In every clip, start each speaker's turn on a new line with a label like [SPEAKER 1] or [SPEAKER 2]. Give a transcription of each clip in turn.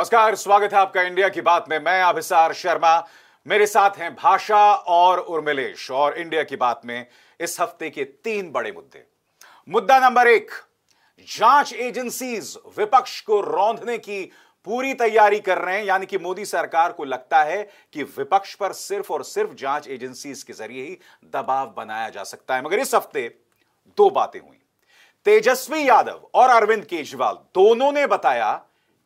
[SPEAKER 1] नमस्कार स्वागत है आपका इंडिया की बात में मैं अभिसार शर्मा मेरे साथ हैं भाषा और उर्मिलेश और इंडिया की बात में इस हफ्ते के तीन बड़े मुद्दे मुद्दा नंबर एक जांच एजेंसीज विपक्ष को रौंदने की पूरी तैयारी कर रहे हैं यानी कि मोदी सरकार को लगता है कि विपक्ष पर सिर्फ और सिर्फ जांच एजेंसीज के जरिए ही दबाव बनाया जा सकता है मगर इस हफ्ते दो बातें हुई तेजस्वी यादव और अरविंद केजरीवाल दोनों ने बताया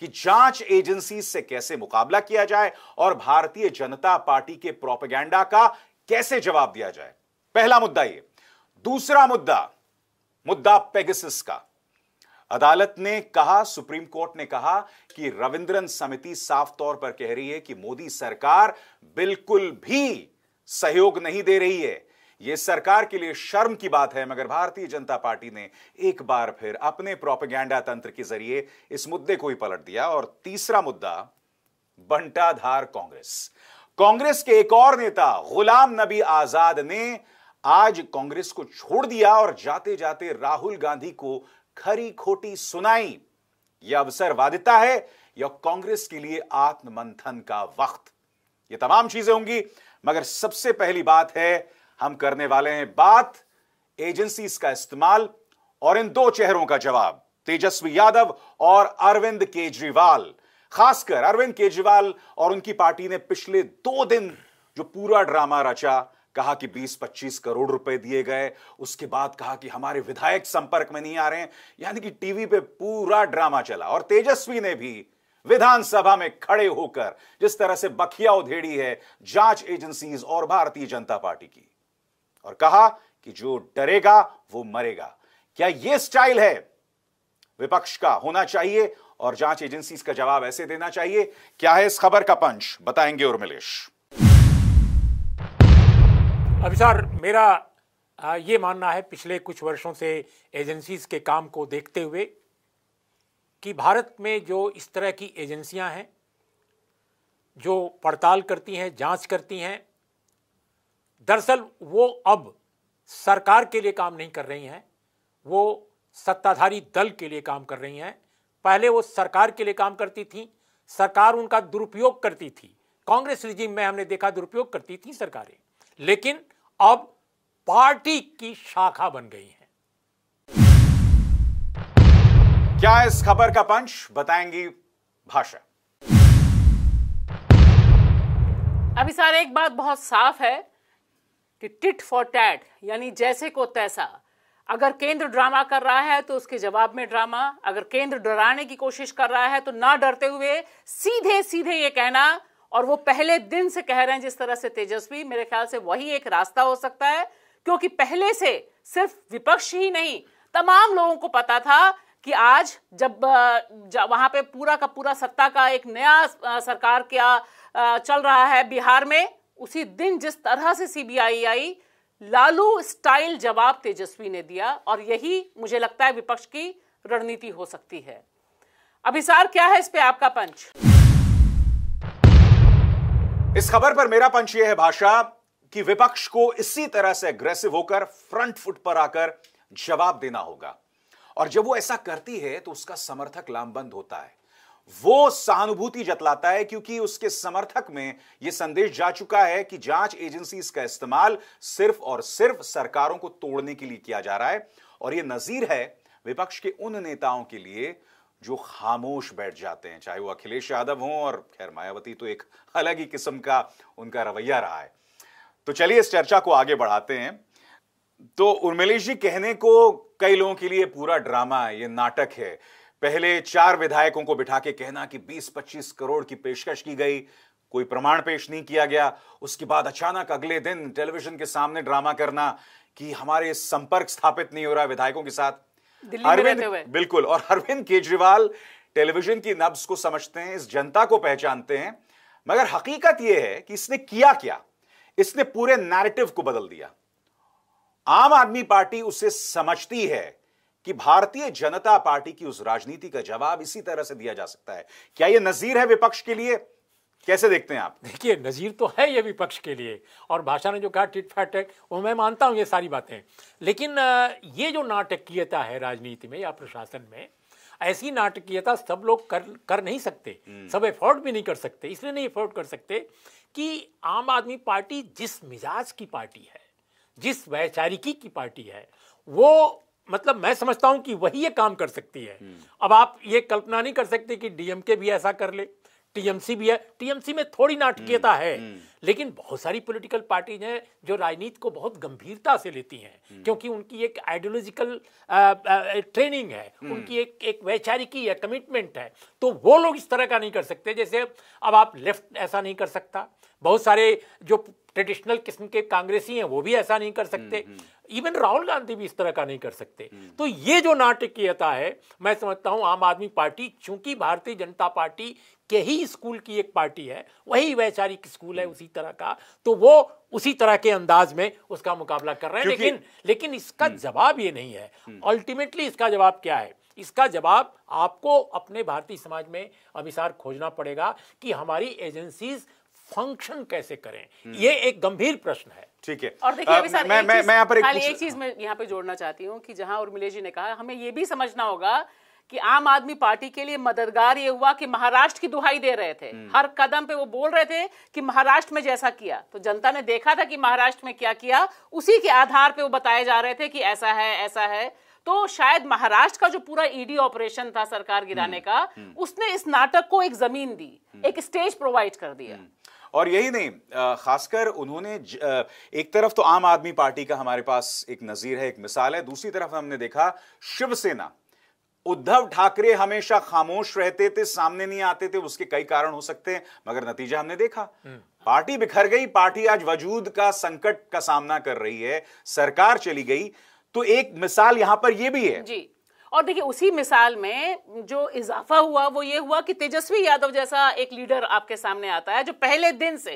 [SPEAKER 1] कि जांच एजेंसी से कैसे मुकाबला किया जाए और भारतीय जनता पार्टी के प्रोपेगेंडा का कैसे जवाब दिया जाए पहला मुद्दा यह दूसरा मुद्दा मुद्दा पेगसिस का अदालत ने कहा सुप्रीम कोर्ट ने कहा कि रविंद्रन समिति साफ तौर पर कह रही है कि मोदी सरकार बिल्कुल भी सहयोग नहीं दे रही है ये सरकार के लिए शर्म की बात है मगर भारतीय जनता पार्टी ने एक बार फिर अपने प्रोपेगेंडा तंत्र के जरिए इस मुद्दे को ही पलट दिया और तीसरा मुद्दा बंटाधार कांग्रेस कांग्रेस के एक और नेता गुलाम नबी आजाद ने आज कांग्रेस को छोड़ दिया और जाते जाते राहुल गांधी को खरी खोटी सुनाई यह अवसरवादिता है या कांग्रेस के लिए आत्ममंथन का वक्त ये तमाम चीजें होंगी मगर सबसे पहली बात है हम करने वाले हैं बात एजेंसी का इस्तेमाल और इन दो चेहरों का जवाब तेजस्वी यादव और अरविंद केजरीवाल खासकर अरविंद केजरीवाल और उनकी पार्टी ने पिछले दो दिन जो पूरा ड्रामा रचा कहा कि 20-25 करोड़ रुपए दिए गए उसके बाद कहा कि हमारे विधायक संपर्क में नहीं आ रहे हैं यानी कि टीवी पे पूरा ड्रामा चला और तेजस्वी ने भी विधानसभा में खड़े होकर जिस तरह से बखिया उधेड़ी है जांच एजेंसीज और भारतीय जनता पार्टी की और कहा कि जो डरेगा वो मरेगा क्या यह स्टाइल है विपक्ष का होना चाहिए और जांच एजेंसी का जवाब ऐसे देना चाहिए क्या है इस खबर का पंच बताएंगे उर्मिलेश
[SPEAKER 2] सर मेरा ये मानना है पिछले कुछ वर्षों से एजेंसीज के काम को देखते हुए कि भारत में जो इस तरह की एजेंसियां हैं जो पड़ताल करती हैं जांच करती हैं दरअसल वो अब सरकार के लिए काम नहीं कर रही हैं वो सत्ताधारी दल के लिए काम कर रही हैं पहले वो सरकार के लिए काम करती थी सरकार उनका दुरुपयोग करती थी कांग्रेस रिजीम में हमने देखा दुरुपयोग करती थी सरकारें लेकिन
[SPEAKER 1] अब पार्टी की शाखा बन गई है क्या इस खबर का पंच बताएंगी भाषा
[SPEAKER 3] अभी सारे एक बात बहुत साफ है कि टिट फॉर टैट यानी जैसे को तैसा अगर केंद्र ड्रामा कर रहा है तो उसके जवाब में ड्रामा अगर केंद्र डराने की कोशिश कर रहा है तो ना डरते हुए सीधे सीधे ये कहना और वो पहले दिन से कह रहे हैं जिस तरह से तेजस्वी मेरे ख्याल से वही एक रास्ता हो सकता है क्योंकि पहले से सिर्फ विपक्ष ही नहीं तमाम लोगों को पता था कि आज जब वहां पे पूरा का पूरा सत्ता का एक नया सरकार क्या चल रहा है बिहार में उसी दिन जिस तरह से सीबीआई आई लालू स्टाइल जवाब तेजस्वी ने दिया और यही मुझे लगता है विपक्ष की रणनीति हो सकती है अभिसार क्या है इस पे आपका पंच
[SPEAKER 1] इस खबर पर मेरा पंच यह है भाषा कि विपक्ष को इसी तरह से अग्रेसिव होकर फ्रंट फुट पर आकर जवाब देना होगा और जब वो ऐसा करती है तो उसका समर्थक लामबंद होता है वो सहानुभूति जतलाता है क्योंकि उसके समर्थक में यह संदेश जा चुका है कि जांच एजेंसी का इस्तेमाल सिर्फ और सिर्फ सरकारों को तोड़ने के लिए किया जा रहा है और यह नजीर है विपक्ष के उन नेताओं के लिए जो खामोश बैठ जाते हैं चाहे वो अखिलेश यादव हों और खैर मायावती तो एक अलग ही किस्म का उनका रवैया रहा है तो चलिए इस चर्चा को आगे बढ़ाते हैं तो उर्मिलेश जी कहने को कई लोगों के लिए पूरा ड्रामा है ये नाटक है पहले चार विधायकों को बिठा के कहना कि 20-25 करोड़ की पेशकश की गई कोई प्रमाण पेश नहीं किया गया उसके बाद अचानक अगले दिन टेलीविजन के सामने ड्रामा करना कि हमारे संपर्क स्थापित नहीं हो रहा विधायकों के साथ अरविंद बिल्कुल और अरविंद केजरीवाल टेलीविजन की नब्स को समझते हैं इस जनता को पहचानते हैं मगर हकीकत यह है कि इसने किया क्या इसने पूरे नैरेटिव को बदल दिया आम आदमी पार्टी उसे समझती है कि भारतीय जनता पार्टी की उस राजनीति का जवाब इसी तरह से दिया जा सकता है क्या यह नजीर है विपक्ष के लिए कैसे देखते हैं आप
[SPEAKER 2] देखिए नज़ीर तो है ये विपक्ष के लिए और भाषा ने जो कहा टिट फैट है वो मैं मानता हूँ ये सारी बातें लेकिन ये जो नाटकीयता है राजनीति में या प्रशासन में ऐसी नाटकीयता सब लोग कर कर नहीं सकते हम्म। सब एफोर्ड भी नहीं कर सकते इसलिए नहीं एफोर्ड कर सकते कि आम आदमी पार्टी जिस मिजाज की पार्टी है जिस वैचारिकी की पार्टी है वो मतलब मैं समझता हूं कि वही ये काम कर सकती है हम्म। अब आप ये कल्पना नहीं कर सकते कि डीएमके भी ऐसा कर ले टीएमसी भी है टीएमसी में थोड़ी नाटकीयता हम्म, है हम्म। लेकिन बहुत सारी पॉलिटिकल पार्टीज हैं जो राजनीति को बहुत गंभीरता से लेती हैं क्योंकि उनकी एक आइडियोलॉजिकल ट्रेनिंग है उनकी एक एक वैचारिकी है कमिटमेंट है तो वो लोग इस तरह का नहीं कर सकते जैसे अब आप लेफ्ट ऐसा नहीं कर सकता बहुत सारे जो ट्रेडिशनल किस्म के कांग्रेसी हैं वो भी ऐसा नहीं कर सकते इवन हम्म, हम्म। राहुल गांधी भी इस तरह का नहीं कर सकते हम्म। तो ये जो नाटकीयता है मैं समझता हूँ आम आदमी पार्टी चूंकि भारतीय जनता पार्टी के ही स्कूल की एक पार्टी है वही वैचारिक स्कूल है उसी तरह का तो वो उसी तरह के अंदाज में उसका मुकाबला कर रहे हैं लेकिन लेकिन इसका जवाब ये नहीं है अल्टीमेटली इसका जवाब क्या है इसका जवाब आपको अपने भारतीय समाज में अभिसार खोजना पड़ेगा कि हमारी एजेंसीज फंक्शन कैसे करें हम्म। ये एक गंभीर प्रश्न है ठीक है और देखिए
[SPEAKER 3] अभी मैं मैं मैं यहाँ पर एक, एक चीज मैं यहाँ पे जोड़ना चाहती हूँ कि जहाँ उर्मिले जी ने कहा हमें ये भी समझना होगा कि आम आदमी पार्टी के लिए मददगार ये हुआ कि महाराष्ट्र की दुहाई दे रहे थे हम्म। हर कदम पे वो बोल रहे थे कि महाराष्ट्र में जैसा किया तो जनता ने देखा था कि महाराष्ट्र में क्या किया उसी के आधार पे वो बताए जा रहे थे कि ऐसा है ऐसा है तो शायद महाराष्ट्र का जो पूरा ईडी e ऑपरेशन था सरकार गिराने हम्म। का उसने इस नाटक को एक जमीन दी एक स्टेज प्रोवाइड कर दिया
[SPEAKER 1] और यही नहीं खासकर उन्होंने एक तरफ तो आम आदमी पार्टी का हमारे पास एक नजीर है एक मिसाल है दूसरी तरफ हमने देखा शिवसेना उद्धव ठाकरे हमेशा खामोश रहते थे सामने नहीं आते थे उसके कई कारण हो सकते हैं मगर नतीजा हमने देखा हम्म। पार्टी बिखर गई पार्टी आज वजूद का संकट का सामना कर रही है सरकार चली गई तो एक मिसाल यहां पर यह भी है जी
[SPEAKER 3] और देखिए उसी मिसाल में जो इजाफा हुआ वो ये हुआ कि तेजस्वी यादव जैसा एक लीडर आपके सामने आता है जो पहले दिन से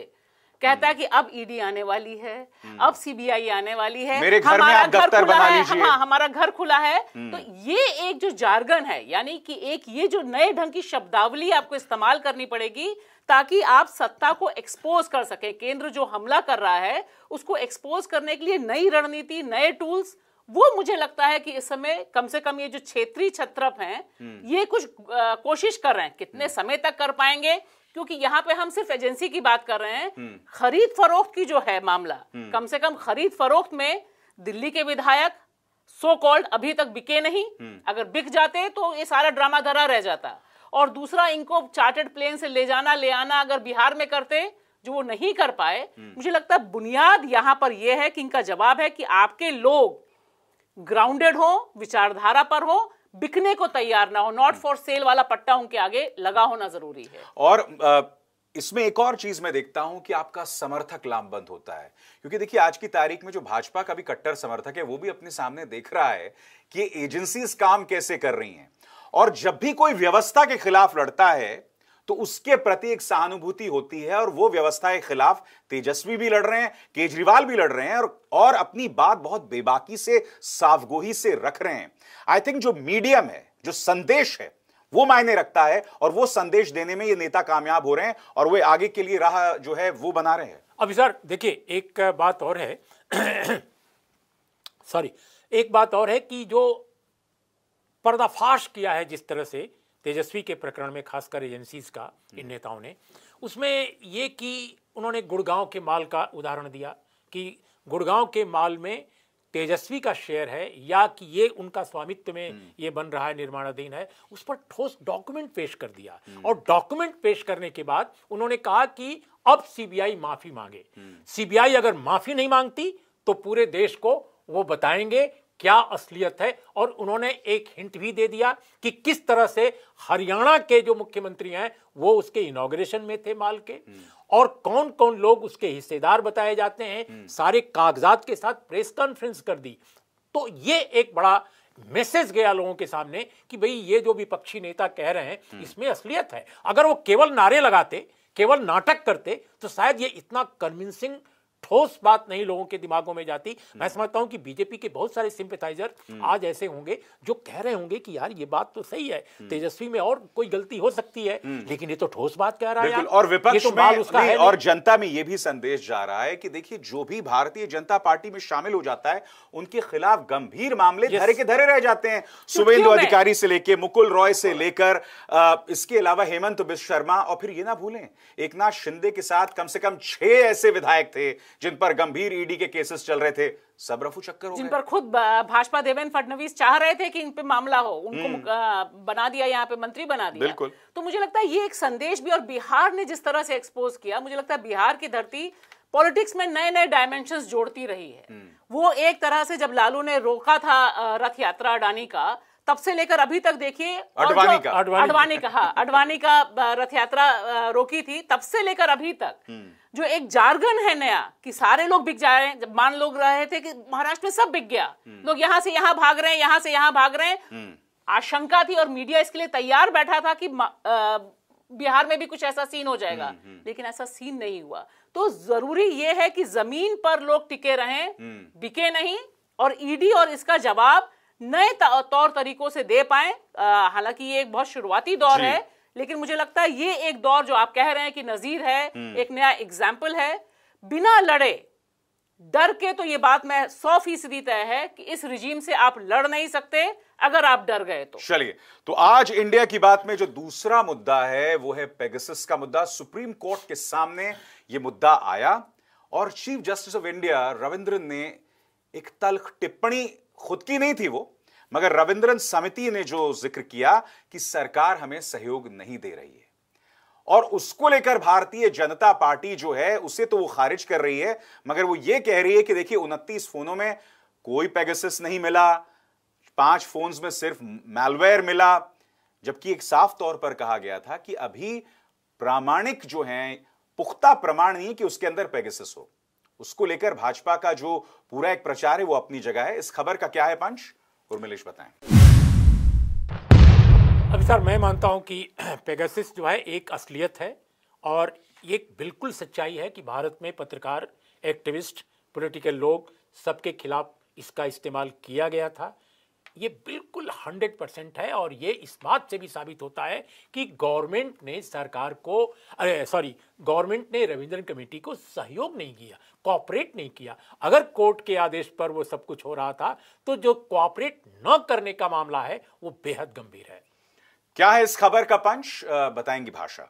[SPEAKER 3] कहता है कि अब ईडी e आने वाली है हम्म। अब सीबीआई आने वाली है मेरे घर हमारा में घर खुला है हाँ हमारा घर खुला है हम्म। तो ये एक जो जार्गन है यानी कि एक ये जो नए ढंग की शब्दावली आपको इस्तेमाल करनी पड़ेगी ताकि आप सत्ता को एक्सपोज कर सके केंद्र जो हमला कर रहा है उसको एक्सपोज करने के लिए नई रणनीति नए टूल्स वो मुझे लगता है कि इस समय कम से कम ये जो क्षेत्रीय छत्रप हैं हम्म। ये कुछ आ, कोशिश कर रहे हैं कितने हम्म। समय तक कर पाएंगे क्योंकि यहाँ पे हम सिर्फ एजेंसी की बात कर रहे हैं हम्म। खरीद फरोख्त की जो है मामला कम से कम खरीद फरोख्त में दिल्ली के विधायक सो कॉल्ड अभी तक बिके नहीं अगर बिक जाते तो ये सारा ड्रामा धरा रह जाता और दूसरा इनको चार्टर्ड प्लेन से ले जाना ले आना अगर बिहार में करते जो वो नहीं कर पाए मुझे लगता है बुनियाद यहां पर यह है कि इनका जवाब है कि आपके लोग ग्राउंडेड हो विचारधारा पर हो बिकने को तैयार ना हो नॉट फॉर सेल वाला पट्टा उनके आगे लगा होना जरूरी है
[SPEAKER 1] और इसमें एक और चीज मैं देखता हूं कि आपका समर्थक लामबंद होता है क्योंकि देखिए आज की तारीख में जो भाजपा का भी कट्टर समर्थक है वो भी अपने सामने देख रहा है कि एजेंसीज काम कैसे कर रही हैं और जब भी कोई व्यवस्था के खिलाफ लड़ता है तो उसके प्रति एक सहानुभूति होती है और वो व्यवस्था के खिलाफ तेजस्वी भी लड़ रहे हैं केजरीवाल भी लड़ रहे हैं और, और अपनी बात बहुत बेबाकी से सावगोही से रख रहे हैं आई थिंक जो मीडियम है जो संदेश है वो मायने रखता है और वो संदेश देने में ये नेता कामयाब हो रहे हैं और वे आगे के लिए राह जो है वो बना रहे हैं
[SPEAKER 2] अभी सर देखिए एक बात और है सॉरी एक बात और है कि जो पर्दाफाश किया है जिस तरह से तेजस्वी के प्रकरण में खासकर एजेंसीज का इन हम्म। नेताओं ने उसमें ये कि उन्होंने गुड़गांव के माल का उदाहरण दिया कि गुड़गांव के माल में तेजस्वी का शेयर है या कि ये उनका स्वामित्व में हम्म। ये बन रहा है निर्माणाधीन है उस पर ठोस डॉक्यूमेंट पेश कर दिया हम्म। और डॉक्यूमेंट पेश करने के बाद उन्होंने कहा कि अब सीबीआई माफी मांगे सीबीआई अगर माफी नहीं मांगती तो पूरे देश को वो बताएंगे क्या असलियत है और उन्होंने एक हिंट भी दे दिया कि किस तरह से हरियाणा के जो मुख्यमंत्री हैं वो उसके इनोग्रेशन में थे माल के हम्म। और कौन कौन लोग उसके हिस्सेदार बताए जाते हैं हम्म। सारे कागजात के साथ प्रेस कॉन्फ्रेंस कर दी तो ये एक बड़ा मैसेज गया लोगों के सामने कि भाई ये जो विपक्षी नेता कह रहे हैं हम्म। इसमें असलियत है अगर वो केवल नारे लगाते केवल नाटक करते तो शायद ये इतना कन्विंसिंग ठोस बात नहीं लोगों के दिमागों में जाती मैं हम्म। समझता हूं कि बीजेपी के बहुत सारे सिंपथाइजर हम्म। आज ऐसे होंगे जो कह रहे होंगे कि यार ये बात तो सही है हम्म। तेजस्वी में और कोई गलती हो सकती है लेकिन ये तो ठोस बात कह रहा है यार। और तो विपक्ष तो में उसका है और
[SPEAKER 1] जनता में ये भी संदेश जा रहा है कि देखिए जो भी भारतीय जनता पार्टी में शामिल हो जाता है उनके खिलाफ गंभीर मामले धरे के धरे रह जाते हैं शुभेंदु अधिकारी से लेकर मुकुल रॉय से लेकर इसके अलावा हेमंत बिश्व शर्मा और फिर ये ना भूलें एक शिंदे के साथ कम से कम छह ऐसे विधायक थे जिन पर गंभीर ईडी e के केसेस चल रहे थे सब रफू चक्कर जिन पर
[SPEAKER 3] खुद भाजपा देवेंद्र फडणवीस चाह रहे थे कि इन पे मामला हो उनको हम्म। बना दिया यहाँ पे मंत्री बना दिया बिल्कुल तो मुझे लगता है ये एक संदेश भी और बिहार ने जिस तरह से एक्सपोज किया मुझे लगता है बिहार की धरती पॉलिटिक्स में नए नए डायमेंशन जोड़ती रही है हम्म। वो एक तरह से जब लालू ने रोका था रथ यात्रा अडानी का तब से लेकर अभी तक देखिए अडवाणी का अडवाणी का अडवाणी का हाँ, रथ यात्रा रोकी थी तब से लेकर अभी तक हम्म। जो एक जार्गन है नया कि सारे लोग बिक जा रहे हैं जब मान लोग रहे थे कि महाराष्ट्र में सब बिक गया हम्म। लोग यहां से यहां भाग रहे हैं यहां से यहां भाग रहे हैं हम्म। आशंका थी और मीडिया इसके लिए तैयार बैठा था कि बिहार में भी कुछ ऐसा सीन हो जाएगा लेकिन ऐसा सीन नहीं हुआ तो जरूरी यह है कि जमीन पर लोग टिके रहें बिके नहीं और ईडी और इसका जवाब नए तौर तरीकों से दे पाए हालांकि ये एक बहुत शुरुआती दौर है लेकिन मुझे लगता है ये एक दौर जो आप कह रहे हैं कि नजीर है हम्म। एक नया एग्जाम्पल है बिना लड़े डर के तो ये बात मैं सौ फीसदी तय है कि इस रिजीम से आप लड़ नहीं सकते अगर आप डर गए तो
[SPEAKER 1] चलिए तो आज इंडिया की बात में जो दूसरा मुद्दा है वो है पेगसिस का मुद्दा सुप्रीम कोर्ट के सामने ये मुद्दा आया और chief justice of India Ravindra ने एक तल्ख टिप्पणी खुद की नहीं थी वो मगर रविंद्रन समिति ने जो जिक्र किया कि सरकार हमें सहयोग नहीं दे रही है और उसको लेकर भारतीय जनता पार्टी जो है उसे तो वो खारिज कर रही है मगर वो ये कह रही है कि देखिए उनतीस फोनों में कोई पेगसिस नहीं मिला पांच फोन्स में सिर्फ मेलवेयर मिला जबकि एक साफ तौर पर कहा गया था कि अभी प्रामाणिक जो है पुख्ता प्रमाण नहीं कि उसके अंदर पेगसिस हो उसको लेकर भाजपा का जो पूरा एक प्रचार है वो अपनी जगह है इस खबर का क्या है पंच उर्मिलेश बताएं अभी सर मैं मानता हूं कि पेगासिस जो है एक असलियत है और
[SPEAKER 2] ये बिल्कुल सच्चाई है कि भारत में पत्रकार एक्टिविस्ट पॉलिटिकल लोग सबके खिलाफ इसका इस्तेमाल किया गया था ये बिल्कुल हंड्रेड परसेंट है और ये इस बात से भी साबित होता है कि गवर्नमेंट ने सरकार को अरे सॉरी गवर्नमेंट ने रविंद्रन कमेटी को सहयोग नहीं किया कॉपरेट नहीं किया अगर कोर्ट के आदेश पर वो सब कुछ हो रहा था तो जो कॉपरेट न करने का मामला है वो बेहद
[SPEAKER 1] गंभीर है क्या है इस खबर का पंच बताएंगी भाषा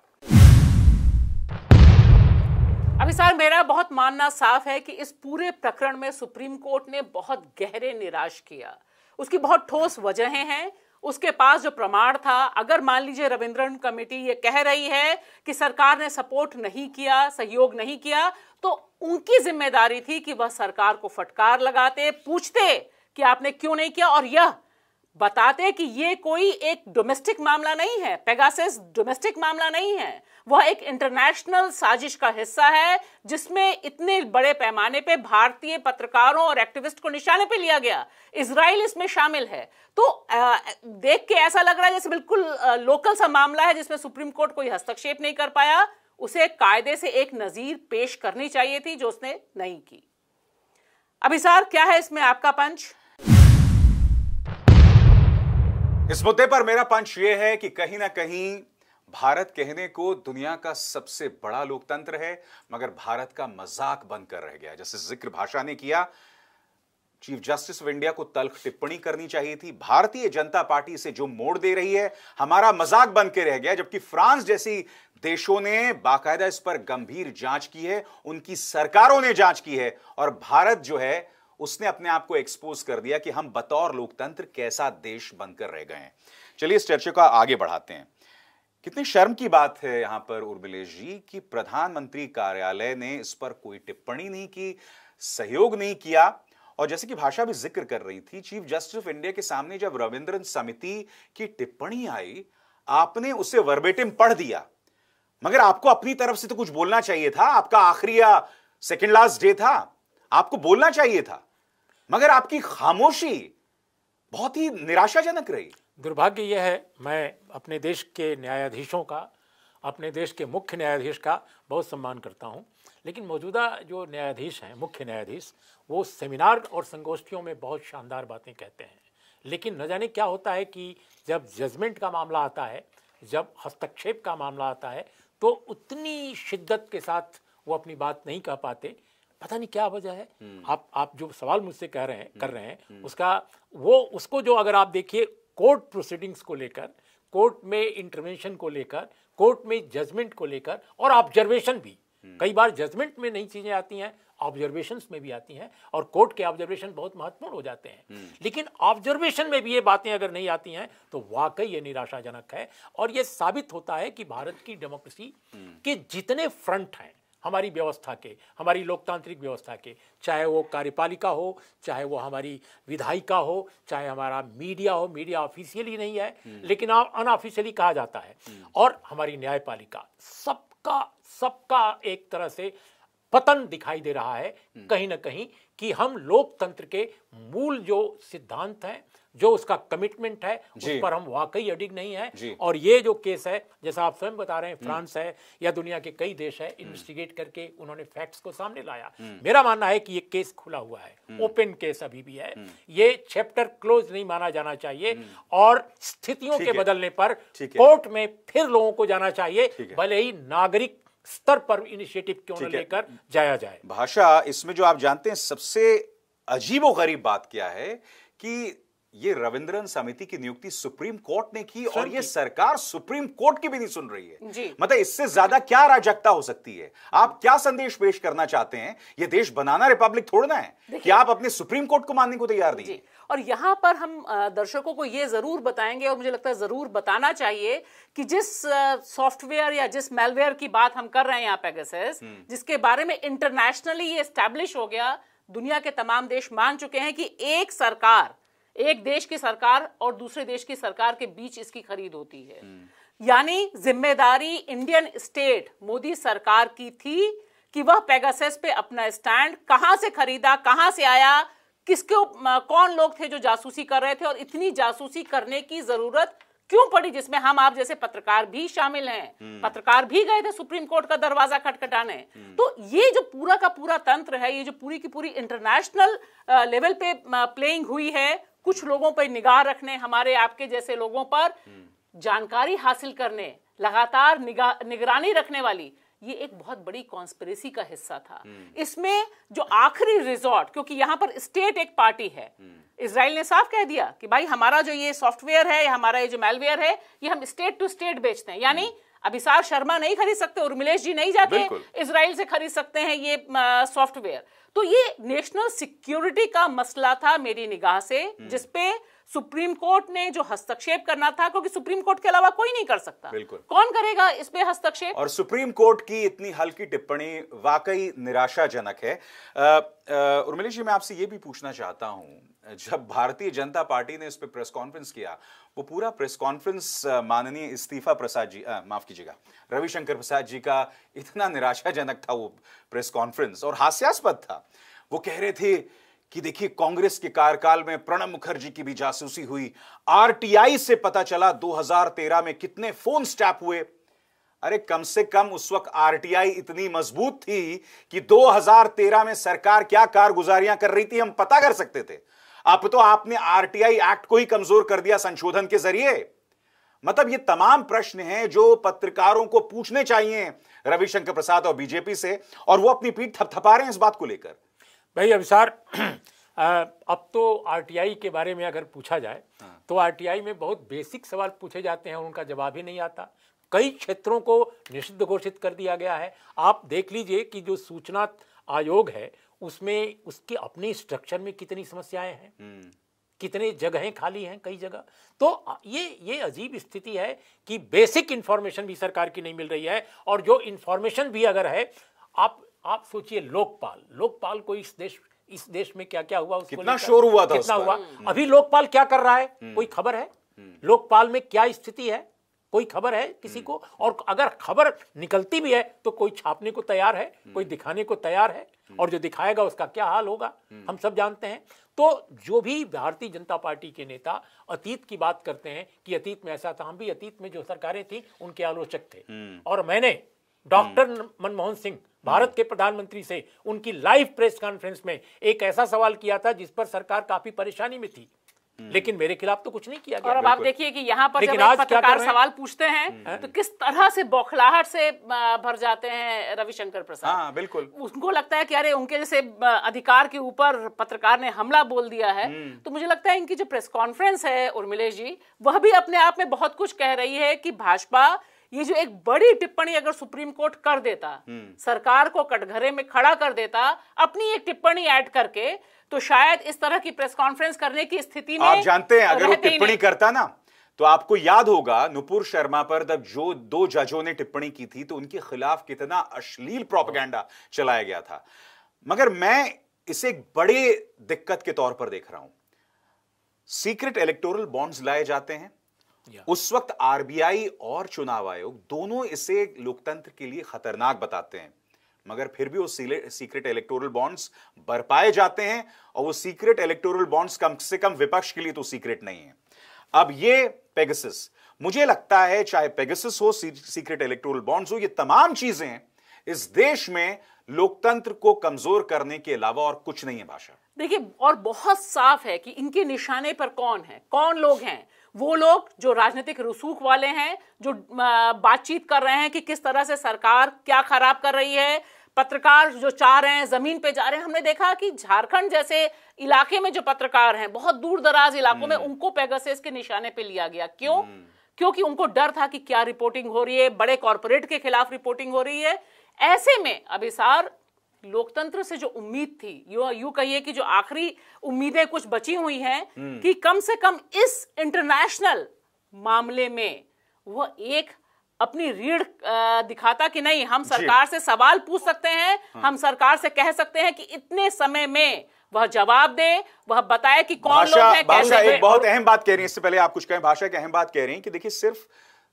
[SPEAKER 3] अभी सर मेरा बहुत मानना साफ है कि इस पूरे प्रकरण में सुप्रीम कोर्ट ने बहुत गहरे निराश किया उसकी बहुत ठोस वजहें हैं उसके पास जो प्रमाण था अगर मान लीजिए रविंद्रन कमेटी ये कह रही है कि सरकार ने सपोर्ट नहीं किया सहयोग नहीं किया तो उनकी जिम्मेदारी थी कि वह सरकार को फटकार लगाते पूछते कि आपने क्यों नहीं किया और यह बताते कि ये कोई एक डोमेस्टिक मामला नहीं है पेगासिस डोमेस्टिक मामला नहीं है वह एक इंटरनेशनल साजिश का हिस्सा है जिसमें इतने बड़े पैमाने पे भारतीय पत्रकारों और एक्टिविस्ट को निशाने पे लिया गया इसराइल इसमें शामिल है तो आ, देख के ऐसा लग रहा है जैसे बिल्कुल आ, लोकल सा मामला है जिसमें सुप्रीम कोर्ट कोई हस्तक्षेप नहीं कर पाया उसे कायदे से एक नजीर पेश करनी चाहिए थी जो उसने नहीं की अभिसार क्या है इसमें आपका पंच
[SPEAKER 1] इस मुद्दे पर मेरा पंच यह है कि कहीं ना कहीं भारत कहने को दुनिया का सबसे बड़ा लोकतंत्र है मगर भारत का मजाक बनकर रह गया जैसे जिक्र भाषा ने किया चीफ जस्टिस ऑफ इंडिया को तल्ख टिप्पणी करनी चाहिए थी भारतीय जनता पार्टी से जो मोड़ दे रही है हमारा मजाक बन के रह गया जबकि फ्रांस जैसी देशों ने बाकायदा इस पर गंभीर जांच की है उनकी सरकारों ने जांच की है और भारत जो है उसने अपने आप को एक्सपोज कर दिया कि हम बतौर लोकतंत्र कैसा देश बनकर रह गए हैं चलिए इस चर्चा को आगे बढ़ाते हैं कितनी शर्म की बात है यहां पर उर्मिलेश जी कि प्रधानमंत्री कार्यालय ने इस पर कोई टिप्पणी नहीं की सहयोग नहीं किया और जैसे कि भाषा भी जिक्र कर रही थी चीफ जस्टिस ऑफ इंडिया के सामने जब रविंद्रन समिति की टिप्पणी आई आपने उसे वर्बेटिम पढ़ दिया मगर आपको अपनी तरफ से तो कुछ बोलना चाहिए था आपका आखिरी या सेकेंड लास्ट डे था आपको बोलना चाहिए था मगर आपकी खामोशी बहुत ही निराशाजनक रही दुर्भाग्य
[SPEAKER 2] यह है मैं अपने देश के न्यायाधीशों का अपने देश के मुख्य न्यायाधीश का बहुत सम्मान करता हूँ लेकिन मौजूदा जो न्यायाधीश हैं मुख्य न्यायाधीश वो सेमिनार और संगोष्ठियों में बहुत शानदार बातें कहते हैं लेकिन न जाने क्या होता है कि जब जजमेंट का मामला आता है जब हस्तक्षेप का मामला आता है तो उतनी शिद्दत के साथ वो अपनी बात नहीं कह पाते पता नहीं क्या वजह है हम्म। आप आप जो सवाल मुझसे कह रहे हैं कर हम्म। रहे हैं हम्म। उसका वो उसको जो अगर आप देखिए कोर्ट प्रोसीडिंग्स को लेकर कोर्ट में इंटरवेंशन को लेकर कोर्ट में जजमेंट को लेकर और ऑब्जर्वेशन भी कई बार जजमेंट में नई चीज़ें आती हैं ऑब्जर्वेशन में भी आती हैं और कोर्ट के ऑब्जर्वेशन बहुत महत्वपूर्ण हो जाते हैं लेकिन ऑब्जर्वेशन में भी ये बातें अगर नहीं आती हैं तो वाकई ये निराशाजनक है और ये साबित होता है कि भारत की डेमोक्रेसी के जितने फ्रंट हैं हमारी व्यवस्था के हमारी लोकतांत्रिक व्यवस्था के चाहे वो कार्यपालिका हो चाहे वो हमारी विधायिका हो चाहे हमारा मीडिया हो मीडिया ऑफिशियली नहीं है हम्म। लेकिन अनऑफिशियली कहा जाता है हम्म। और हमारी न्यायपालिका सबका सबका एक तरह से पतन दिखाई दे रहा है हम्म। कहीं ना कहीं कि हम लोकतंत्र के मूल जो सिद्धांत हैं जो उसका कमिटमेंट है उस पर हम वाकई अडिग नहीं है और ये जो केस है जैसा आप स्वयं बता रहे हैं हम्म। फ्रांस है या दुनिया के कई देश है इन्वेस्टिगेट हम्म। करके उन्होंने फैक्ट्स को सामने लाया हम्म। मेरा मानना है कि ये केस खुला हुआ है ओपन केस अभी भी है ये चैप्टर क्लोज नहीं माना जाना चाहिए और स्थितियों के बदलने पर कोर्ट में फिर लोगों को जाना चाहिए भले ही नागरिक स्तर पर इनिशिएटिव क्यों न लेकर जाया जाए
[SPEAKER 1] भाषा इसमें जो आप जानते हैं सबसे अजीबो गरीब बात क्या है कि ये रविंद्रन समिति की नियुक्ति सुप्रीम कोर्ट ने की और ये सरकार सुप्रीम कोर्ट की भी नहीं सुन रही है मतलब इससे ज्यादा क्या अराजकता हो सकती है आप क्या संदेश पेश करना चाहते हैं ये देश बनाना रिपब्लिक थोड़ना है कि आप अपने सुप्रीम कोर्ट को मानने को तैयार नहीं
[SPEAKER 3] और यहां पर हम दर्शकों को यह जरूर बताएंगे और मुझे लगता है जरूर बताना चाहिए कि जिस सॉफ्टवेयर या जिस मेलवेयर की बात हम कर रहे हैं यहाँ पेगासस हम्म। जिसके बारे में इंटरनेशनली ये स्टैब्लिश हो गया दुनिया के तमाम देश मान चुके हैं कि एक सरकार एक देश की सरकार और दूसरे देश की सरकार के बीच इसकी खरीद होती है हम्म। यानी जिम्मेदारी इंडियन स्टेट मोदी सरकार की थी कि वह पेगासेस पे अपना स्टैंड कहां से खरीदा कहां से आया किसके कौन लोग थे जो जासूसी कर रहे थे और इतनी जासूसी करने की जरूरत क्यों पड़ी जिसमें हम आप जैसे पत्रकार भी शामिल हैं हम्म। पत्रकार भी गए थे सुप्रीम कोर्ट का दरवाजा खटखटाने हम्म। तो ये जो पूरा का पूरा तंत्र है ये जो पूरी की पूरी इंटरनेशनल लेवल पे प्लेइंग हुई है कुछ लोगों पर निगाह रखने हमारे आपके जैसे लोगों पर जानकारी हासिल करने लगातार निगरानी रखने वाली ये एक बहुत बड़ी कॉन्स्परेसी का हिस्सा था हम्म। इसमें जो आखिरी रिजॉर्ट क्योंकि यहां पर स्टेट एक पार्टी है हम्म। इसराइल ने साफ कह दिया कि भाई हमारा जो ये सॉफ्टवेयर है हमारा ये जो मेलवेयर है ये हम स्टेट टू स्टेट बेचते हैं यानी हम्म। अभिसार शर्मा नहीं खरीद सकते उर्मिलेश जी नहीं जाते इसराइल से खरीद सकते हैं ये सॉफ्टवेयर तो ये नेशनल सिक्योरिटी का मसला था मेरी निगाह से हम्म। जिसपे सुप्रीम कोर्ट ने जो हस्तक्षेप करना था क्योंकि सुप्रीम कोर्ट के अलावा कोई नहीं कर सकता बिल्कुल कौन करेगा इस पे हस्तक्षेप और
[SPEAKER 1] सुप्रीम कोर्ट की इतनी हल्की टिप्पणी वाकई निराशाजनक है उर्मिली जी मैं आपसे ये भी पूछना चाहता हूँ जब भारतीय जनता पार्टी ने इस पर प्रेस कॉन्फ्रेंस किया वो पूरा प्रेस कॉन्फ्रेंस माननीय इस्तीफा प्रसाद जी माफ कीजिएगा रविशंकर प्रसाद जी का इतना निराशाजनक था वो प्रेस कॉन्फ्रेंस और हास्यास्पद था वो कह रहे थे कि देखिए कांग्रेस के कार्यकाल में प्रणब मुखर्जी की भी जासूसी हुई आरटीआई से पता चला 2013 में कितने फोन स्टैप हुए अरे कम से कम उस वक्त आरटीआई इतनी मजबूत थी कि 2013 में सरकार क्या कारगुजारियां कर रही थी हम पता कर सकते थे अब तो आपने आरटीआई एक्ट को ही कमजोर कर दिया संशोधन के जरिए मतलब ये तमाम प्रश्न हैं जो पत्रकारों को पूछने चाहिए रविशंकर प्रसाद और बीजेपी से और वो अपनी पीठ थपथपा रहे हैं इस बात को लेकर भाई अभिसार
[SPEAKER 2] अब तो आरटीआई के बारे में अगर पूछा जाए हाँ। तो आरटीआई में बहुत बेसिक सवाल पूछे जाते हैं उनका जवाब ही नहीं आता कई क्षेत्रों को निषिद्ध घोषित कर दिया गया है आप देख लीजिए कि जो सूचना आयोग है उसमें उसके अपने स्ट्रक्चर में कितनी समस्याएं हैं हम्म। कितने जगहें खाली हैं कई जगह तो ये ये अजीब स्थिति है कि बेसिक इन्फॉर्मेशन भी सरकार की नहीं मिल रही है और जो इन्फॉर्मेशन भी अगर है आप आप सोचिए लोकपाल लोकपाल को इस देश इस देश में क्या क्या हुआ उसको कितना शोर हुआ था कितना हुआ हम्म। अभी लोकपाल क्या कर रहा है हम्म। कोई खबर है हम्म। लोकपाल में क्या स्थिति है कोई खबर है किसी को और अगर खबर निकलती भी है तो कोई छापने को तैयार है कोई दिखाने को तैयार है और जो दिखाएगा उसका क्या हाल होगा हम सब जानते हैं तो जो भी भारतीय जनता पार्टी के नेता अतीत की बात करते हैं कि अतीत में ऐसा था हम भी अतीत में जो सरकारें थी उनके आलोचक थे और मैंने डॉक्टर हम्म। मनमोहन सिंह भारत के प्रधानमंत्री से उनकी लाइव प्रेस कॉन्फ्रेंस में एक ऐसा सवाल किया था जिस पर सरकार काफी परेशानी में थी हम्म। लेकिन मेरे खिलाफ तो कुछ नहीं किया गया और अब आप देखिए
[SPEAKER 3] कि यहाँ पर जब पत्रकार सवाल पूछते हैं हम्म। तो किस तरह से बौखलाहट से भर जाते हैं रविशंकर प्रसाद हाँ, हाँ बिल्कुल उनको लगता है कि अरे उनके जैसे अधिकार के ऊपर पत्रकार ने हमला बोल दिया है तो मुझे लगता है इनकी जो प्रेस कॉन्फ्रेंस है उर्मिलेश जी वह भी अपने आप में बहुत कुछ कह रही है कि भाजपा ये जो एक बड़ी टिप्पणी अगर सुप्रीम कोर्ट कर देता हम्म। सरकार को कटघरे में खड़ा कर देता अपनी एक टिप्पणी ऐड करके तो शायद इस तरह की प्रेस कॉन्फ्रेंस करने की स्थिति में आप जानते हैं अगर वो टिप्पणी
[SPEAKER 1] करता ना तो आपको याद होगा नुपुर शर्मा पर जब जो दो जजों ने टिप्पणी की थी तो उनके खिलाफ कितना अश्लील प्रोपगेंडा चलाया गया था मगर मैं इसे एक बड़े दिक्कत के तौर पर देख रहा हूं सीक्रेट इलेक्टोरल बॉन्ड्स लाए जाते हैं उस वक्त आरबीआई और चुनाव आयोग दोनों इसे लोकतंत्र के लिए खतरनाक बताते हैं मगर फिर भी वो सीक्रेट इलेक्टोरल बॉन्ड्स बरपाए जाते हैं और वो सीक्रेट इलेक्टोरल बॉन्ड्स कम से कम विपक्ष के लिए तो सीक्रेट नहीं है अब ये पेगसिस मुझे लगता है चाहे पेगसिस हो सीक्रेट इलेक्टोरल बॉन्ड्स हो ये तमाम चीजें इस देश में लोकतंत्र को कमजोर करने के अलावा और कुछ नहीं है भाषा
[SPEAKER 3] देखिए और बहुत साफ है कि इनके निशाने पर कौन है कौन लोग हैं वो लोग जो राजनीतिक रसूख वाले हैं जो बातचीत कर रहे हैं कि किस तरह से सरकार क्या खराब कर रही है पत्रकार जो चाह रहे हैं जमीन पे जा रहे हैं हमने देखा कि झारखंड जैसे इलाके में जो पत्रकार हैं बहुत दूर दराज इलाकों में हम्म। उनको पैगसेस के निशाने पे लिया गया क्यों हम्म। क्योंकि उनको डर था कि क्या रिपोर्टिंग हो रही है बड़े कॉरपोरेट के खिलाफ रिपोर्टिंग हो रही है ऐसे में अभिसार लोकतंत्र से जो उम्मीद थी यू यू कहिए कि जो आखिरी उम्मीदें कुछ बची हुई हैं हम्म। कि कम से कम इस इंटरनेशनल मामले में वो एक अपनी रीढ़ दिखाता कि नहीं हम सरकार से सवाल पूछ सकते हैं हाँ। हम सरकार से कह सकते हैं कि इतने समय में वह जवाब दे वह बताए कि कौन लोग हैं कैसे एक बहुत अहम
[SPEAKER 1] बात कह रही है इससे पहले आप कुछ कहें भाषा की अहम बात कह रही है कि देखिए सिर्फ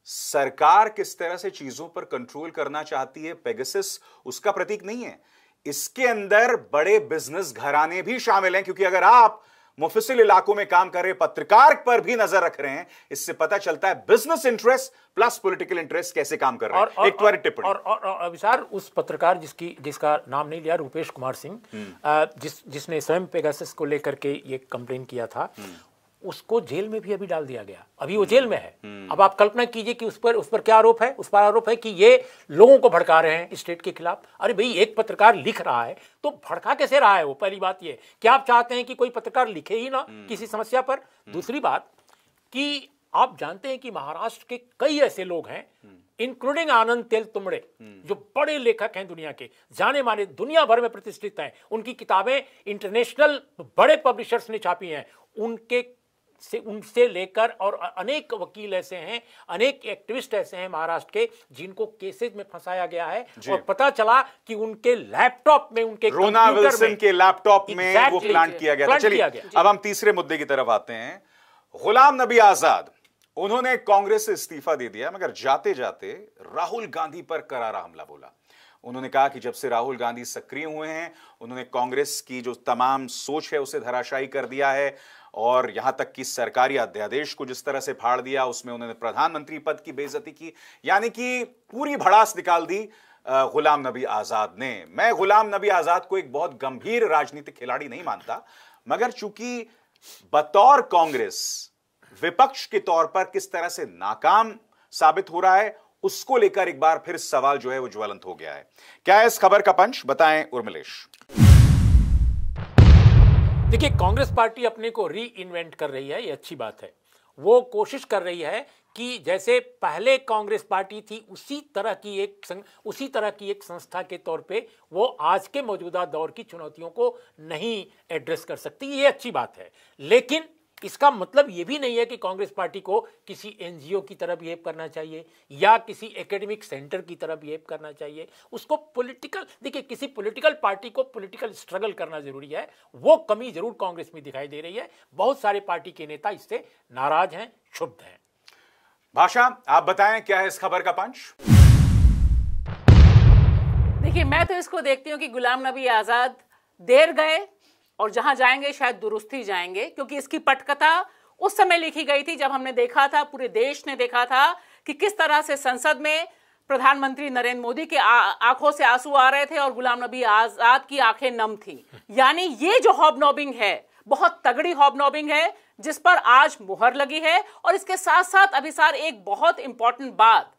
[SPEAKER 1] सरकार किस तरह से चीजों पर कंट्रोल करना चाहती है पेगसिस उसका प्रतीक नहीं है इसके अंदर बड़े बिजनेस घराने भी शामिल हैं क्योंकि अगर आप मुफसिल इलाकों में काम कर रहे पत्रकार पर भी नजर रख रहे हैं इससे पता चलता है business interest plus political interest कैसे काम कर रहे हैं और, तो और, एक और, टिप्पणी और,
[SPEAKER 2] और, और उस पत्रकार जिसकी जिसका नाम नहीं लिया रूपेश कुमार सिंह हम्म। जिस जिसने स्वयं पेगासिस को लेकर के ये कंप्लेन किया था हम्म। उसको जेल में भी अभी डाल दिया गया अभी वो हम्म, जेल में है हम्म। अब आप कल्पना कीजिए कि उस पर उस पर क्या आरोप है उस पर आरोप है कि ये लोगों को भड़का रहे हैं स्टेट के खिलाफ अरे भाई एक पत्रकार लिख रहा है तो भड़का कैसे रहा है वो पहली बात ये क्या आप चाहते हैं कि कोई पत्रकार लिखे ही ना हम्म। किसी समस्या पर दूसरी बात कि आप जानते हैं कि महाराष्ट्र के कई ऐसे लोग हैं इंक्लूडिंग आनंद तेल तुमड़े जो बड़े लेखक हैं दुनिया के जाने माने दुनिया भर में प्रतिष्ठित हैं उनकी किताबें इंटरनेशनल बड़े पब्लिशर्स ने छापी हैं उनके से उनसे लेकर और अनेक वकील ऐसे हैं अनेक एक्टिविस्ट ऐसे हैं महाराष्ट्र के जिनको केसेस में फंसाया गया है और पता चला कि उनके लैपटॉप में उनके रोना विल्सन के
[SPEAKER 1] लैपटॉप में exactly वो प्लांट किया गया चलिए अब हम तीसरे मुद्दे की तरफ आते हैं गुलाम नबी आजाद उन्होंने कांग्रेस से इस्तीफा दे दिया मगर जाते जाते राहुल गांधी पर करारा हमला बोला उन्होंने कहा कि जब से राहुल गांधी सक्रिय हुए हैं उन्होंने कांग्रेस की जो तमाम सोच है उसे धराशायी कर दिया है और यहां तक कि सरकारी अध्यादेश को जिस तरह से फाड़ दिया उसमें उन्होंने प्रधानमंत्री पद की बेजती की यानी कि पूरी भड़ास निकाल दी गुलाम नबी आजाद ने मैं गुलाम नबी आजाद को एक बहुत गंभीर राजनीतिक खिलाड़ी नहीं मानता मगर चूंकि बतौर कांग्रेस विपक्ष के तौर पर किस तरह से नाकाम साबित हो रहा है उसको लेकर एक बार फिर सवाल जो है वो ज्वलंत हो गया है क्या है इस खबर का पंच बताएं उर्मिलेश
[SPEAKER 2] देखिए कांग्रेस पार्टी अपने को री इन्वेंट कर रही है ये अच्छी बात है वो कोशिश कर रही है कि जैसे पहले कांग्रेस पार्टी थी उसी तरह की एक उसी तरह की एक संस्था के तौर पे वो आज के मौजूदा दौर की चुनौतियों को नहीं एड्रेस कर सकती ये अच्छी बात है लेकिन इसका मतलब ये भी नहीं है कि कांग्रेस पार्टी को किसी एनजीओ की तरह बिहेव करना चाहिए या किसी एकेडमिक सेंटर की तरह बिहेव करना चाहिए उसको पॉलिटिकल देखिए किसी पॉलिटिकल पार्टी को पॉलिटिकल स्ट्रगल करना जरूरी है वो कमी जरूर कांग्रेस में दिखाई दे रही है बहुत सारे पार्टी के नेता इससे नाराज हैं क्षुब्ध हैं
[SPEAKER 1] भाषा आप बताएं क्या है इस खबर का पंच
[SPEAKER 3] देखिए मैं तो इसको देखती हूँ कि गुलाम नबी आजाद देर गए और जहां जाएंगे शायद दुरुस्ती जाएंगे क्योंकि इसकी पटकथा उस समय लिखी गई थी जब हमने देखा था पूरे देश ने देखा था कि किस तरह से संसद में प्रधानमंत्री नरेंद्र मोदी के आंखों से आंसू आ रहे थे और गुलाम नबी आजाद की आंखें नम थी यानी ये जो हॉबनॉबिंग है बहुत तगड़ी नॉबिंग है जिस पर आज मुहर लगी है और इसके साथ साथ अभिसार एक बहुत इंपॉर्टेंट बात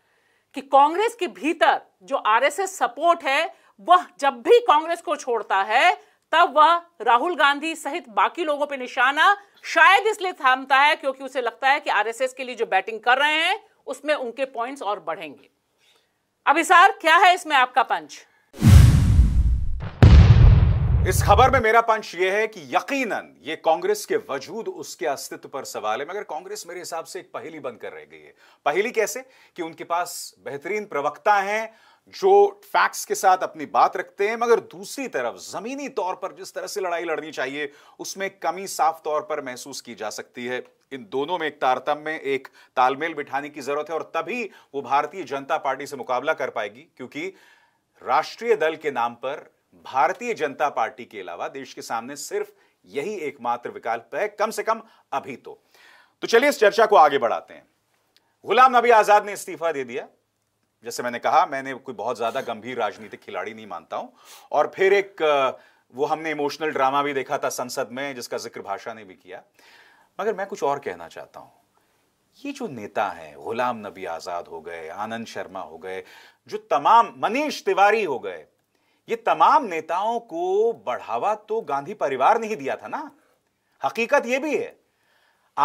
[SPEAKER 3] कि कांग्रेस के भीतर जो आरएसएस सपोर्ट है वह जब भी कांग्रेस को छोड़ता है तब वह राहुल गांधी सहित बाकी लोगों पर निशाना शायद इसलिए थामता है क्योंकि उसे लगता है कि आरएसएस के लिए जो बैटिंग कर रहे हैं उसमें उनके पॉइंट्स और बढ़ेंगे अब इसार क्या है इसमें आपका पंच
[SPEAKER 1] इस खबर में मेरा पंच यह है कि यकीनन ये कांग्रेस के वजूद उसके अस्तित्व पर सवाल है मगर कांग्रेस मेरे हिसाब से एक पहेली बनकर रह गई है पहेली कैसे कि उनके पास बेहतरीन प्रवक्ता हैं जो फैक्ट्स के साथ अपनी बात रखते हैं मगर दूसरी तरफ जमीनी तौर पर जिस तरह से लड़ाई लड़नी चाहिए उसमें कमी साफ तौर पर महसूस की जा सकती है इन दोनों में एक तारतम्य एक तालमेल बिठाने की जरूरत है और तभी वो भारतीय जनता पार्टी से मुकाबला कर पाएगी क्योंकि राष्ट्रीय दल के नाम पर भारतीय जनता पार्टी के अलावा देश के सामने सिर्फ यही एकमात्र विकल्प है कम से कम अभी तो, तो चलिए इस चर्चा को आगे बढ़ाते हैं गुलाम नबी आजाद ने इस्तीफा दे दिया जैसे मैंने कहा मैंने कोई बहुत ज़्यादा गंभीर राजनीतिक खिलाड़ी नहीं मानता हूं और फिर एक वो हमने इमोशनल ड्रामा भी देखा था संसद में जिसका जिक्र भाषा ने भी किया मगर मैं कुछ और कहना चाहता हूं ये जो नेता हैं गुलाम नबी आज़ाद हो गए आनंद शर्मा हो गए जो तमाम मनीष तिवारी हो गए ये तमाम नेताओं को बढ़ावा तो गांधी परिवार ने ही दिया था ना हकीकत यह भी है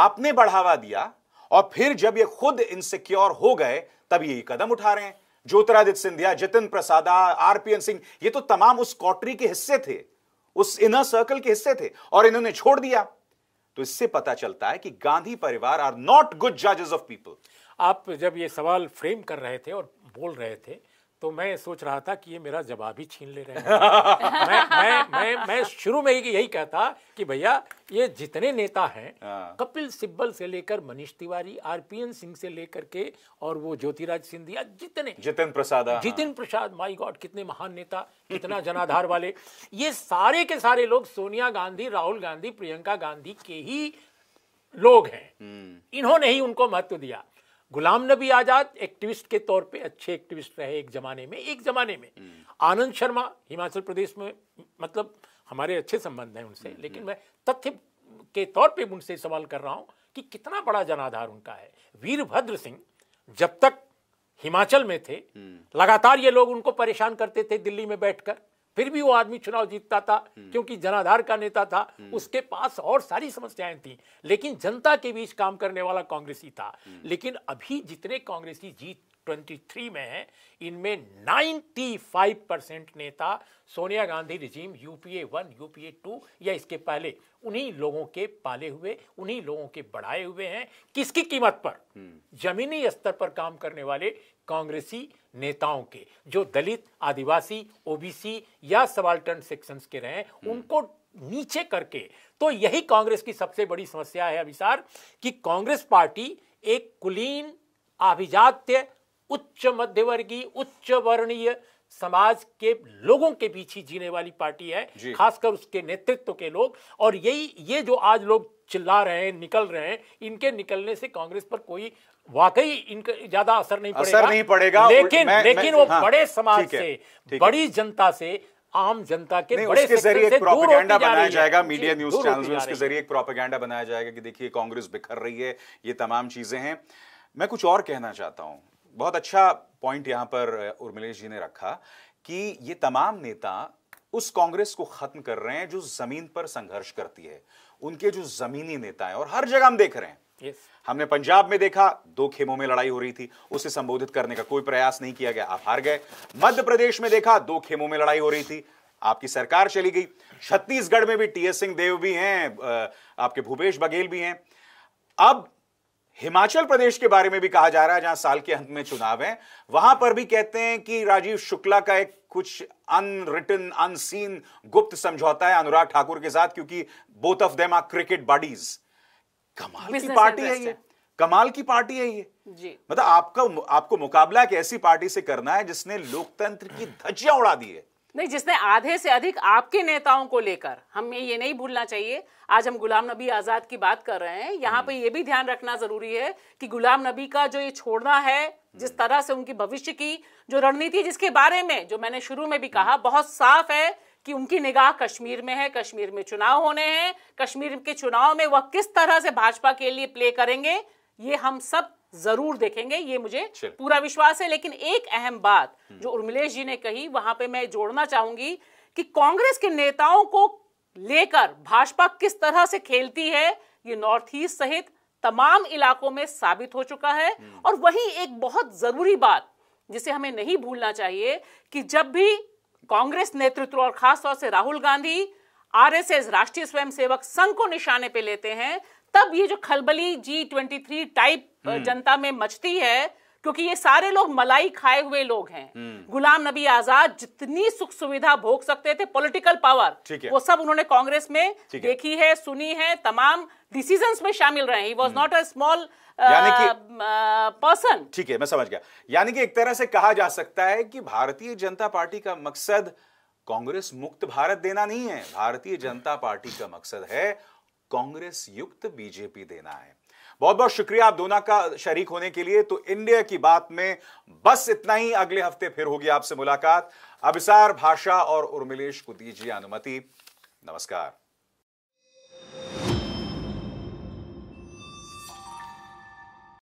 [SPEAKER 1] आपने बढ़ावा दिया और फिर जब ये खुद इनसिक्योर हो गए तब ये कदम उठा रहे हैं ज्योतिरादित्य सिंधिया जितिन प्रसादा आरपीएन सिंह ये तो तमाम उस कॉटरी के हिस्से थे उस इनर सर्कल के हिस्से थे और इन्होंने छोड़ दिया तो इससे पता चलता है कि गांधी परिवार आर नॉट गुड जजेस ऑफ पीपल आप जब ये सवाल फ्रेम कर रहे थे और बोल रहे थे तो मैं सोच रहा था कि ये मेरा
[SPEAKER 2] जवाब ही छीन ले रहे हैं मैं मैं मैं मैं शुरू में ही यही कहता कि भैया ये जितने नेता हैं हाँ। कपिल सिब्बल से लेकर मनीष तिवारी आरपीएन सिंह से लेकर के और वो ज्योतिराज सिंधिया जितने
[SPEAKER 1] जितिन प्रसाद हाँ। जितिन
[SPEAKER 2] प्रसाद माई गॉड कितने महान नेता कितना जनाधार वाले ये सारे के सारे लोग सोनिया गांधी राहुल गांधी प्रियंका गांधी के ही लोग हैं हम्म। इन्होंने ही उनको महत्व दिया गुलाम नबी आज़ाद एक्टिविस्ट के तौर पे अच्छे एक्टिविस्ट रहे एक ज़माने में एक ज़माने में हम्म। आनंद शर्मा हिमाचल प्रदेश में मतलब हमारे अच्छे संबंध हैं उनसे हम्म, लेकिन हम्म। मैं तथ्य के तौर पे उनसे सवाल कर रहा हूँ कि कितना बड़ा जनाधार उनका है वीरभद्र सिंह जब तक हिमाचल में थे लगातार ये लोग उनको परेशान करते थे दिल्ली में बैठकर फिर भी वो आदमी चुनाव जीतता था हम्म। क्योंकि जनाधार का नेता था हम्म। उसके पास और सारी समस्याएं थी लेकिन जनता के बीच काम करने वाला कांग्रेसी था हम्म। लेकिन अभी जितने कांग्रेसी जीत 23 में है इनमें 95 परसेंट नेता Sonia Gandhi regime UPA one UPA two या इसके पहले उन्हीं लोगों के पाले हुए उन्हीं लोगों के बढ़ाए हुए हैं किसकी कीमत पर हम्म। जमीनी स्तर पर काम करने वाले कांग्रेसी नेताओं के जो दलित आदिवासी ओबीसी या सबाल्टर्न सेक्शंस के रहे हम्म। उनको नीचे करके तो यही कांग्रेस की सबसे बड़ी समस्या है अभिसार कि कांग्रेस पार्टी एक कुलीन अभिजात्य उच्च मध्यवर्गीय उच्च वर्णीय समाज के लोगों के बीच ही जीने वाली पार्टी है खासकर उसके नेतृत्व के लोग और यही ये जो आज लोग चिल्ला रहे हैं निकल रहे हैं इनके निकलने से कांग्रेस पर कोई वाकई इनका ज्यादा असर नहीं असर पड़ेगा नहीं पड़ेगा लेकिन मैं, लेकिन मैं, वो हाँ, बड़े समाज से बड़ी जनता से आम जनता के बड़े उसके जरिए एक प्रोपेगेंडा बनाया जाएगा मीडिया न्यूज चैनल में उसके
[SPEAKER 1] जरिए एक प्रोपेगेंडा बनाया जाएगा कि देखिए कांग्रेस बिखर रही है ये तमाम चीजें हैं मैं कुछ और कहना चाहता हूं बहुत अच्छा पॉइंट यहां पर उर्मिलेश जी ने रखा कि ये तमाम नेता उस कांग्रेस को खत्म कर रहे हैं जो जमीन पर संघर्ष करती है उनके जो जमीनी नेता हैं और हर जगह हम देख रहे हैं yes. हमने पंजाब में देखा दो खेमों में लड़ाई हो रही थी उसे संबोधित करने का कोई प्रयास नहीं किया गया आप हार गए मध्य प्रदेश में देखा दो खेमों में लड़ाई हो रही थी आपकी सरकार चली गई छत्तीसगढ़ में भी टी एस सिंह देव भी हैं आपके भूपेश बघेल भी हैं अब हिमाचल प्रदेश के बारे में भी कहा जा रहा है जहां साल के अंत में चुनाव है वहां पर भी कहते हैं कि राजीव शुक्ला का एक कुछ अनरिटन अनसीन गुप्त समझौता है अनुराग ठाकुर के साथ क्योंकि both of them are cricket bodies कमाल की पार्टी है ये कमाल की पार्टी है ये जी मतलब आपका आपको मुकाबला एक ऐसी पार्टी से करना है जिसने लोकतंत्र की धज्जियां उड़ा दी है
[SPEAKER 3] नहीं जिसने आधे से अधिक आपके नेताओं को लेकर हमें ये नहीं भूलना चाहिए आज हम गुलाम नबी आजाद की बात कर रहे हैं यहाँ पे ये भी ध्यान रखना जरूरी है कि गुलाम नबी का जो ये छोड़ना है जिस तरह से उनकी भविष्य की जो रणनीति जिसके बारे में जो मैंने शुरू में भी कहा बहुत साफ है कि उनकी निगाह कश्मीर में है कश्मीर में चुनाव होने हैं कश्मीर के चुनाव में वह किस तरह से भाजपा के लिए प्ले करेंगे ये हम सब जरूर देखेंगे ये मुझे पूरा विश्वास है लेकिन एक अहम बात जो हम्म। उर्मिलेश जी ने कही वहां पे मैं जोड़ना चाहूंगी कि कांग्रेस के नेताओं को लेकर भाजपा किस तरह से खेलती है ये नॉर्थ ईस्ट सहित तमाम इलाकों में साबित हो चुका है हम्म। और वही एक बहुत जरूरी बात जिसे हमें नहीं भूलना चाहिए कि जब भी कांग्रेस नेतृत्व और खासतौर से राहुल गांधी आरएसएस राष्ट्रीय स्वयंसेवक संघ को निशाने पे लेते हैं तब ये जो खलबली जी ट्वेंटी थ्री टाइप जनता में मचती है क्योंकि ये सारे लोग मलाई खाए हुए लोग हैं हम्म। गुलाम नबी आजाद जितनी सुख सुविधा भोग सकते थे पॉलिटिकल पावर वो सब उन्होंने कांग्रेस में देखी है सुनी है तमाम डिसीजंस में शामिल रहे ही was not a small person
[SPEAKER 1] ठीक है मैं समझ गया यानी कि एक तरह से कहा जा सकता है कि भारतीय जनता पार्टी का मकसद कांग्रेस मुक्त भारत देना नहीं है भारतीय जनता पार्टी का मकसद है कांग्रेस युक्त बीजेपी देना है बहुत बहुत शुक्रिया आप दोनों का शरीक होने के लिए तो इंडिया की बात में बस इतना ही अगले हफ्ते फिर होगी आपसे मुलाकात अभिसार भाषा और उर्मिलेश को दीजिए अनुमति नमस्कार